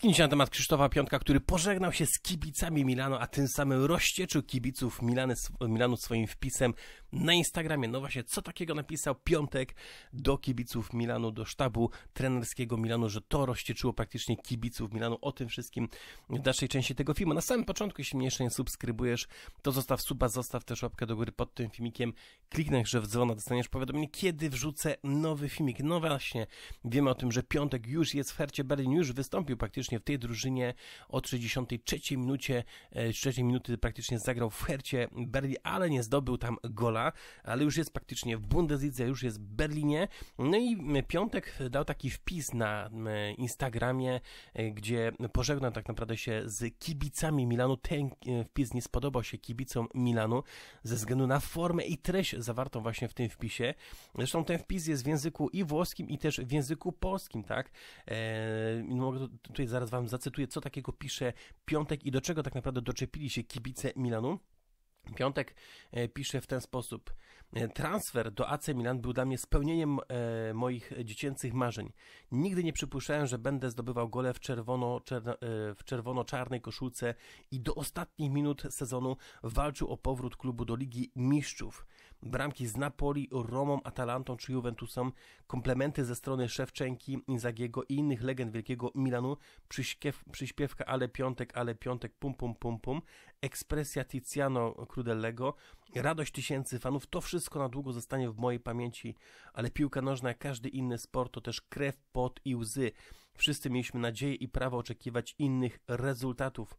Rozkminić na temat Krzysztofa Piątka, który pożegnał się z kibicami Milano, a tym samym rozścieczył kibiców Milany, Milanu swoim wpisem na Instagramie. No właśnie, co takiego napisał Piątek do kibiców Milanu, do sztabu trenerskiego Milanu, że to rozścieczyło praktycznie kibiców Milanu. O tym wszystkim w dalszej części tego filmu. Na samym początku, jeśli mnie jeszcze nie subskrybujesz, to zostaw suba, zostaw też łapkę do góry pod tym filmikiem. Kliknij, że w dzwona dostaniesz powiadomienie, kiedy wrzucę nowy filmik. No właśnie, wiemy o tym, że Piątek już jest w Hercie Berlin, już wystąpił praktycznie praktycznie w tej drużynie o 63 minucie, 3 e, minuty praktycznie zagrał w Hercie Berlin, ale nie zdobył tam gola, ale już jest praktycznie w Bundeslidze, już jest w Berlinie. No i Piątek dał taki wpis na e, Instagramie, e, gdzie pożegnał tak naprawdę się z kibicami Milanu. Ten wpis nie spodobał się kibicom Milanu ze względu na formę i treść zawartą właśnie w tym wpisie. Zresztą ten wpis jest w języku i włoskim, i też w języku polskim, tak? Mogę tutaj zaraz zaraz wam zacytuję, co takiego pisze Piątek i do czego tak naprawdę doczepili się kibice Milanu. Piątek e, pisze w ten sposób. E, transfer do AC Milan był dla mnie spełnieniem e, moich dziecięcych marzeń. Nigdy nie przypuszczałem, że będę zdobywał gole w, czerwono, e, w czerwono-czarnej koszulce i do ostatnich minut sezonu walczył o powrót klubu do Ligi Mistrzów. Bramki z Napoli, Romą, Atalantą czy Juventusem, komplementy ze strony Szewczenki, Zagiego, i innych legend wielkiego Milanu, przyśpiew, przyśpiewka ale piątek, ale piątek, pum pum pum pum, ekspresja Tiziano Crudellego, radość tysięcy fanów, to wszystko na długo zostanie w mojej pamięci, ale piłka nożna, jak każdy inny sport, to też krew, pot i łzy. Wszyscy mieliśmy nadzieję i prawo oczekiwać innych rezultatów.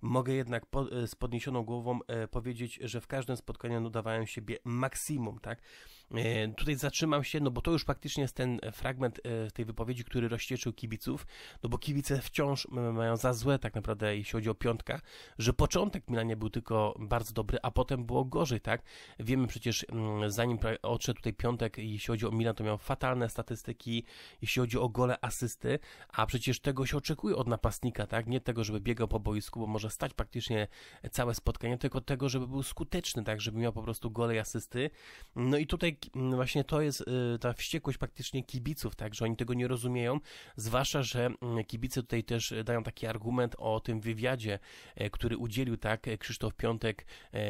Mogę jednak po, e, z podniesioną głową e, powiedzieć, że w każdym spotkaniu dodawałem siebie maksimum, tak? E, tutaj zatrzymam się, no bo to już praktycznie jest ten fragment e, tej wypowiedzi, który rozcieczył kibiców, no bo kibice wciąż mają za złe tak naprawdę, jeśli chodzi o piątka, że początek Milanie był tylko bardzo dobry, a potem było gorzej, tak? Wiemy przecież, zanim odszedł tutaj piątek, jeśli chodzi o Milan, to miał fatalne statystyki, jeśli chodzi o gole, asysty, a przecież tego się oczekuje od napastnika, tak? Nie tego, żeby biegał po boisku, bo może stać praktycznie całe spotkanie, tylko tego, żeby był skuteczny, tak? Żeby miał po prostu gole i asysty. No i tutaj właśnie to jest y, ta wściekłość praktycznie kibiców, tak, że oni tego nie rozumieją, zwłaszcza, że kibice tutaj też e, dają taki argument o tym wywiadzie, e, który udzielił, tak, e, Krzysztof Piątek,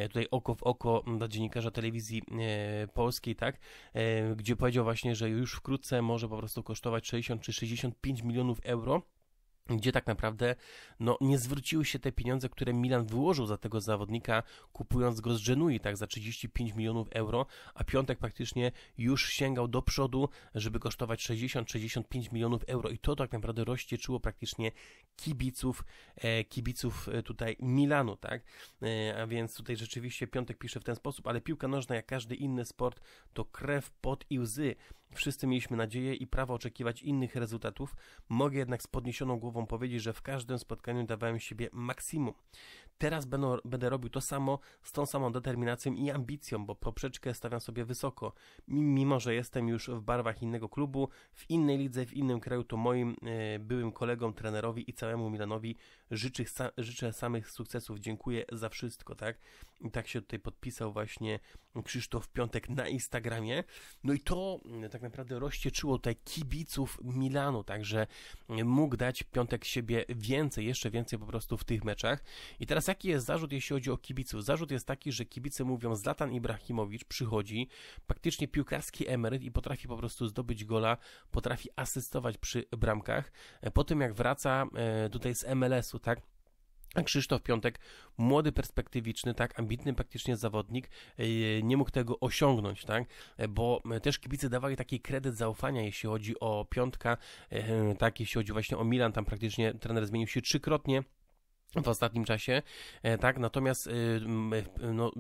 tutaj oko w oko dla dziennikarza telewizji polskiej, tak, gdzie powiedział właśnie, że już wkrótce może po prostu kosztować 60 czy 65 milionów euro gdzie tak naprawdę no, nie zwróciły się te pieniądze, które Milan wyłożył za tego zawodnika, kupując go z Genui tak, za 35 milionów euro, a Piątek praktycznie już sięgał do przodu, żeby kosztować 60-65 milionów euro i to tak naprawdę rozcieczyło praktycznie kibiców, e, kibiców e, tutaj Milanu, tak, e, a więc tutaj rzeczywiście Piątek pisze w ten sposób, ale piłka nożna jak każdy inny sport to krew, pot i łzy, Wszyscy mieliśmy nadzieję i prawo oczekiwać innych rezultatów. Mogę jednak z podniesioną głową powiedzieć, że w każdym spotkaniu dawałem siebie maksimum. Teraz będą, będę robił to samo z tą samą determinacją i ambicją, bo poprzeczkę stawiam sobie wysoko. Mimo, że jestem już w barwach innego klubu, w innej lidze, w innym kraju, to moim e, byłym kolegom, trenerowi i całemu Milanowi życzę, życzę samych sukcesów. Dziękuję za wszystko, tak? I tak się tutaj podpisał właśnie Krzysztof Piątek na Instagramie. No i to mm, tak naprawdę rozcieczyło tutaj kibiców Milanu, także mógł dać Piątek siebie więcej, jeszcze więcej po prostu w tych meczach. I teraz Teraz jaki jest zarzut, jeśli chodzi o kibiców? Zarzut jest taki, że kibice mówią, Zlatan Ibrahimowicz przychodzi, praktycznie piłkarski emeryt i potrafi po prostu zdobyć gola, potrafi asystować przy bramkach. E, po tym jak wraca e, tutaj z MLS-u, tak? Krzysztof Piątek, młody, perspektywiczny, tak, ambitny praktycznie zawodnik, e, nie mógł tego osiągnąć, tak, bo też kibice dawali taki kredyt zaufania, jeśli chodzi o Piątka, tak, jeśli chodzi właśnie o Milan, tam praktycznie trener zmienił się trzykrotnie, w ostatnim czasie, e, tak, natomiast y, e, no,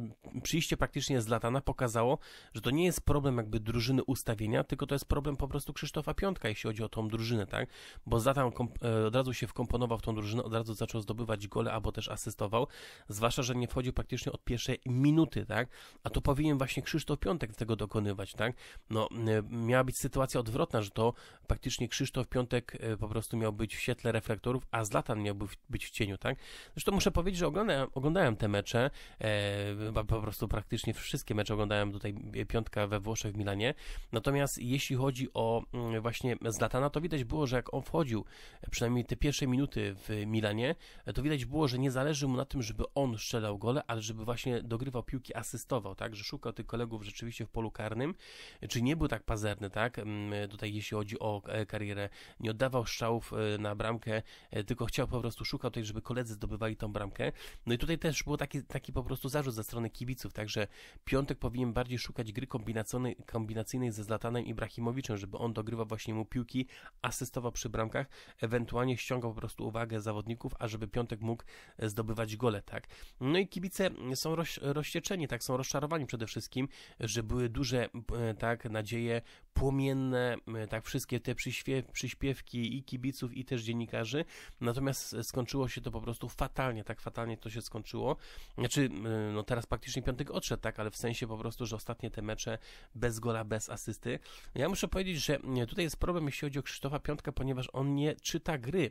przyjście praktycznie z Latana pokazało, że to nie jest problem jakby drużyny ustawienia, tylko to jest problem po prostu Krzysztofa Piątka, jeśli chodzi o tą drużynę, tak, bo Zlatan e, od razu się wkomponował w tą drużynę, od razu zaczął zdobywać gole, albo też asystował, zwłaszcza, że nie wchodził praktycznie od pierwszej minuty, tak, a to powinien właśnie Krzysztof Piątek tego dokonywać, tak, no, miała być sytuacja odwrotna, że to praktycznie Krzysztof Piątek po prostu miał być w świetle reflektorów, a Zlatan miał być w cieniu, tak, Zresztą muszę powiedzieć, że oglądałem, oglądałem te mecze, e, po prostu praktycznie wszystkie mecze oglądałem tutaj e, piątka we Włoszech w Milanie. Natomiast jeśli chodzi o mm, właśnie Zlatana, to widać było, że jak on wchodził, e, przynajmniej te pierwsze minuty w Milanie, e, to widać było, że nie zależy mu na tym, żeby on strzelał gole, ale żeby właśnie dogrywał piłki, asystował, tak, że szukał tych kolegów rzeczywiście w polu karnym, czy nie był tak pazerny, tak, mm, tutaj jeśli chodzi o karierę, nie oddawał strzałów na bramkę, tylko chciał po prostu, szukał tutaj, żeby koledzy zdobywali tą bramkę. No i tutaj też było taki, taki po prostu zarzut ze strony kibiców, także Piątek powinien bardziej szukać gry kombinacyjnej ze Zlatanem Ibrahimowiczem, żeby on dogrywał właśnie mu piłki, asystował przy bramkach, ewentualnie ściągał po prostu uwagę zawodników, a żeby Piątek mógł e, zdobywać gole, tak. No i kibice są roz, rozcieczeni, tak, są rozczarowani przede wszystkim, że były duże, e, tak, nadzieje płomienne, e, tak wszystkie te przyśpiewki i kibiców i też dziennikarzy, natomiast skończyło się to po prostu fatalnie, tak fatalnie to się skończyło, znaczy e, no teraz praktycznie piątek odszedł, tak, ale w sensie po prostu, że ostatnie te mecze bez gola, bez asysty. Ja muszę powiedzieć, że e, tutaj jest problem, jeśli chodzi o Krzysztofa Piątka, ponieważ on nie czyta gry,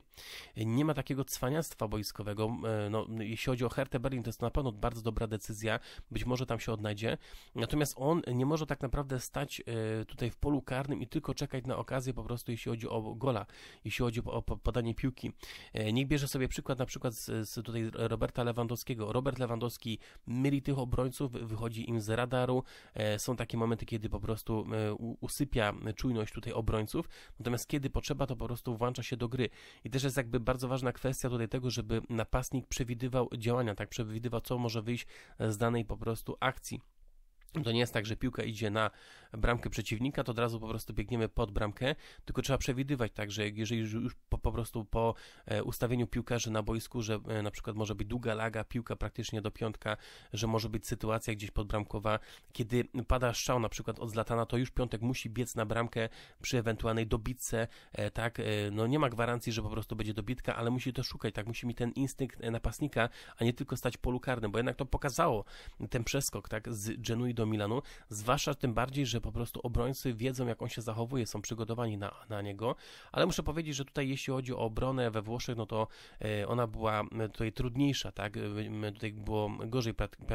nie ma takiego cwaniactwa boiskowego, no jeśli chodzi o Hertę Berlin, to jest na pewno bardzo dobra decyzja, być może tam się odnajdzie, natomiast on nie może tak naprawdę stać tutaj w polu polu karnym i tylko czekać na okazję po prostu, jeśli chodzi o gola, jeśli chodzi o podanie piłki. E, niech bierze sobie przykład na przykład z, z tutaj Roberta Lewandowskiego. Robert Lewandowski myli tych obrońców, wychodzi im z radaru. E, są takie momenty, kiedy po prostu e, usypia czujność tutaj obrońców, natomiast kiedy potrzeba, to po prostu włącza się do gry. I też jest jakby bardzo ważna kwestia tutaj tego, żeby napastnik przewidywał działania, tak przewidywał, co może wyjść z danej po prostu akcji. To nie jest tak, że piłka idzie na bramkę przeciwnika, to od razu po prostu biegniemy pod bramkę, tylko trzeba przewidywać tak, że jeżeli już po, po prostu po e, ustawieniu piłkarzy na boisku, że e, na przykład może być długa laga, piłka praktycznie do piątka, że może być sytuacja gdzieś podbramkowa, kiedy pada strzał na przykład od Zlatana, to już piątek musi biec na bramkę przy ewentualnej dobitce, e, tak, no nie ma gwarancji, że po prostu będzie dobitka, ale musi to szukać, tak, musi mi ten instynkt napastnika, a nie tylko stać polu bo jednak to pokazało ten przeskok, tak, z Genui do do Milanu, zwłaszcza tym bardziej, że po prostu obrońcy wiedzą jak on się zachowuje, są przygotowani na, na niego, ale muszę powiedzieć, że tutaj jeśli chodzi o obronę we Włoszech, no to e, ona była e, tutaj trudniejsza, tak, e, tutaj było gorzej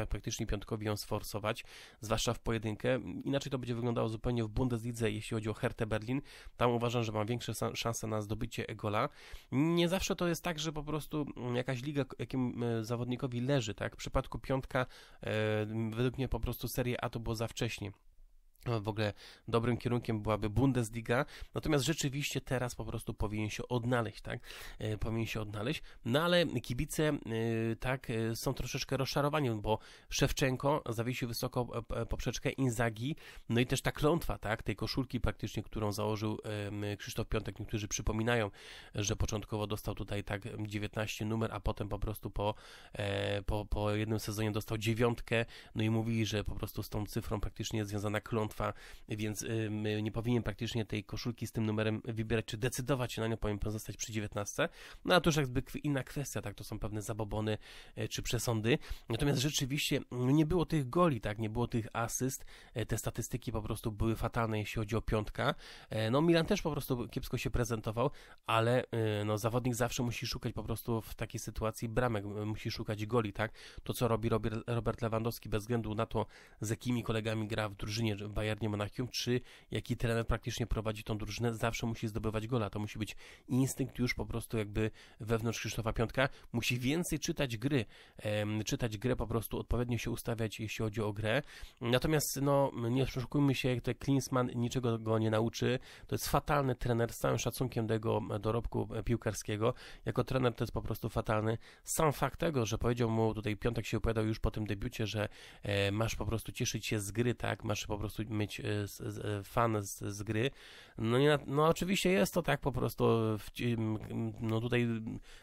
praktycznie Piątkowi ją sforsować, zwłaszcza w pojedynkę, inaczej to będzie wyglądało zupełnie w Bundeslidze, jeśli chodzi o Hertę Berlin, tam uważam, że mam większe szanse na zdobycie Egola, nie zawsze to jest tak, że po prostu mm, jakaś liga jakim zawodnikowi leży, tak, w przypadku Piątka według mnie po prostu Serie a to było za wcześnie w ogóle dobrym kierunkiem byłaby Bundesliga, natomiast rzeczywiście teraz po prostu powinien się odnaleźć, tak? E, powinien się odnaleźć, no ale kibice, e, tak, e, są troszeczkę rozczarowani, bo Szewczenko zawiesił wysoko poprzeczkę Inzagi, no i też ta klątwa, tak, tej koszulki praktycznie, którą założył Krzysztof Piątek, niektórzy przypominają, że początkowo dostał tutaj tak 19 numer, a potem po prostu po, po, po jednym sezonie dostał dziewiątkę, no i mówili, że po prostu z tą cyfrą praktycznie jest związana klątwa, więc y, nie powinien praktycznie tej koszulki z tym numerem wybierać, czy decydować się na nią, powinien pozostać przy 19. No a to już jakby inna kwestia, tak, to są pewne zabobony e, czy przesądy. Natomiast rzeczywiście no, nie było tych goli, tak, nie było tych asyst, e, te statystyki po prostu były fatalne, jeśli chodzi o piątka. E, no Milan też po prostu kiepsko się prezentował, ale no, zawodnik zawsze musi szukać po prostu w takiej sytuacji bramek, musi szukać goli, tak? To co robi Robert Lewandowski bez względu na to, z jakimi kolegami gra w drużynie, Bayernie Monachium, czy jaki trener praktycznie prowadzi tą drużynę, zawsze musi zdobywać gola. To musi być instynkt już po prostu jakby wewnątrz Krzysztofa Piątka. Musi więcej czytać gry, czytać grę, po prostu odpowiednio się ustawiać, jeśli chodzi o grę. Natomiast, no, nie oszukujmy się, jak to Klinsman niczego go nie nauczy. To jest fatalny trener, z całym szacunkiem do jego dorobku piłkarskiego. Jako trener to jest po prostu fatalny. Sam fakt tego, że powiedział mu, tutaj Piątek się opowiadał już po tym debiucie, że e, masz po prostu cieszyć się z gry, tak, masz po prostu mieć e, e, fan z, z gry. No, nie, no oczywiście jest to tak po prostu, w, no tutaj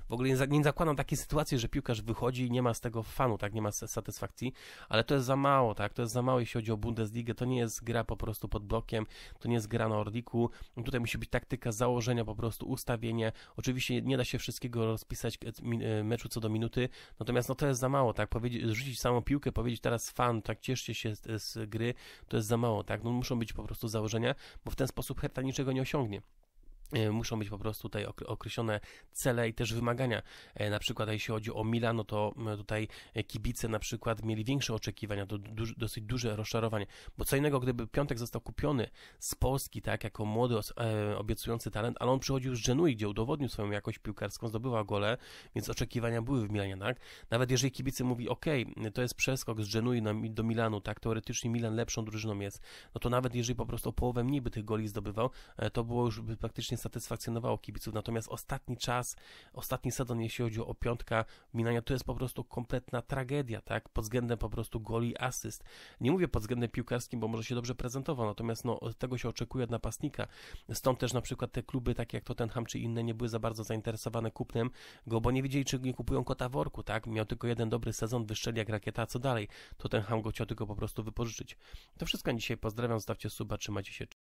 w ogóle nie, nie zakładam takiej sytuacji, że piłkarz wychodzi i nie ma z tego fanu, tak, nie ma satysfakcji, ale to jest za mało, tak, to jest za mało, jeśli chodzi o Bundesligę, to nie jest gra po prostu pod blokiem, to nie jest gra na Orliku, tutaj musi być taktyka założenia, po prostu ustawienie, oczywiście nie da się wszystkiego rozpisać e, meczu co do minuty, natomiast no to jest za mało, tak, powiedzieć, rzucić samą piłkę, powiedzieć teraz fan, tak, cieszcie się z, z gry, to jest za mało, tak? No muszą być po prostu założenia, bo w ten sposób Herta niczego nie osiągnie. E, muszą być po prostu tutaj określone cele i też wymagania. E, na przykład, jeśli chodzi o no to e, tutaj kibice na przykład mieli większe oczekiwania, do, do, dosyć duże rozczarowanie. Bo co innego, gdyby Piątek został kupiony z Polski, tak, jako młody, obiecujący talent, ale on przychodził z Genui, gdzie udowodnił swoją jakość piłkarską, zdobywał gole, więc oczekiwania były w Milanie, tak? Nawet jeżeli kibice mówi, ok, to jest przeskok z Genui do Milanu, tak, teoretycznie Milan lepszą drużyną jest, no to nawet jeżeli po prostu o połowę mniej by tych goli zdobywał, to było już praktycznie znacznie satysfakcjonowało kibiców, natomiast ostatni czas, ostatni sezon, jeśli chodzi o piątka Minania, to jest po prostu kompletna tragedia, tak, pod względem po prostu goli, asyst. Nie mówię pod względem piłkarskim, bo może się dobrze prezentował, natomiast no, tego się oczekuje od napastnika, stąd też na przykład te kluby, takie jak Tottenham czy inne, nie były za bardzo zainteresowane kupnem go, bo nie wiedzieli, czy nie kupują kota worku, tak, miał tylko jeden dobry sezon, wyszczeli jak rakieta, a co dalej? Tottenham go chciał tylko po prostu wypożyczyć. To wszystko dzisiaj, pozdrawiam, zostawcie suba, trzymajcie się,